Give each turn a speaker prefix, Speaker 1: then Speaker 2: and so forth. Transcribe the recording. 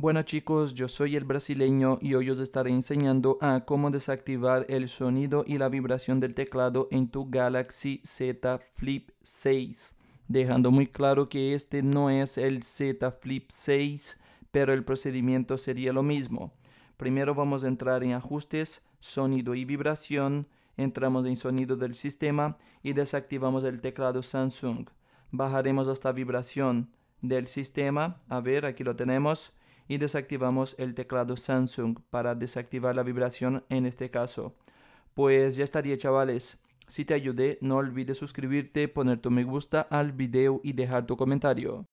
Speaker 1: Bueno chicos, yo soy el brasileño y hoy os estaré enseñando a cómo desactivar el sonido y la vibración del teclado en tu Galaxy Z Flip 6, dejando muy claro que este no es el Z Flip 6, pero el procedimiento sería lo mismo. Primero vamos a entrar en ajustes, sonido y vibración, entramos en sonido del sistema y desactivamos el teclado Samsung. Bajaremos hasta vibración del sistema, a ver, aquí lo tenemos y desactivamos el teclado Samsung para desactivar la vibración en este caso. Pues ya estaría chavales. Si te ayudé, no olvides suscribirte, poner tu me gusta al video y dejar tu comentario.